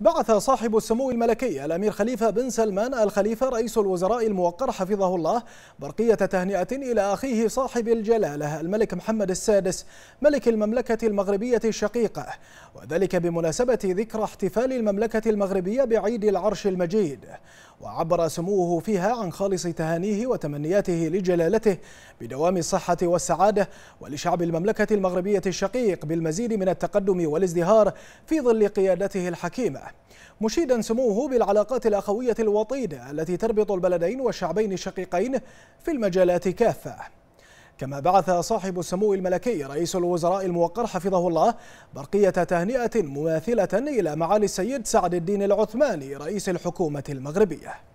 بعث صاحب السمو الملكي الأمير خليفة بن سلمان الخليفة رئيس الوزراء الموقر حفظه الله برقية تهنئة إلى أخيه صاحب الجلالة الملك محمد السادس ملك المملكة المغربية الشقيقة وذلك بمناسبة ذكرى احتفال المملكة المغربية بعيد العرش المجيد وعبر سموه فيها عن خالص تهانيه وتمنياته لجلالته بدوام الصحة والسعادة ولشعب المملكة المغربية الشقيق بالمزيد من التقدم والازدهار في ظل قيادته الحكيمة مشيدا سموه بالعلاقات الأخوية الوطيدة التي تربط البلدين والشعبين الشقيقين في المجالات كافة كما بعث صاحب السمو الملكي رئيس الوزراء الموقر حفظه الله برقية تهنئة مماثلة إلى معالي السيد سعد الدين العثماني رئيس الحكومة المغربية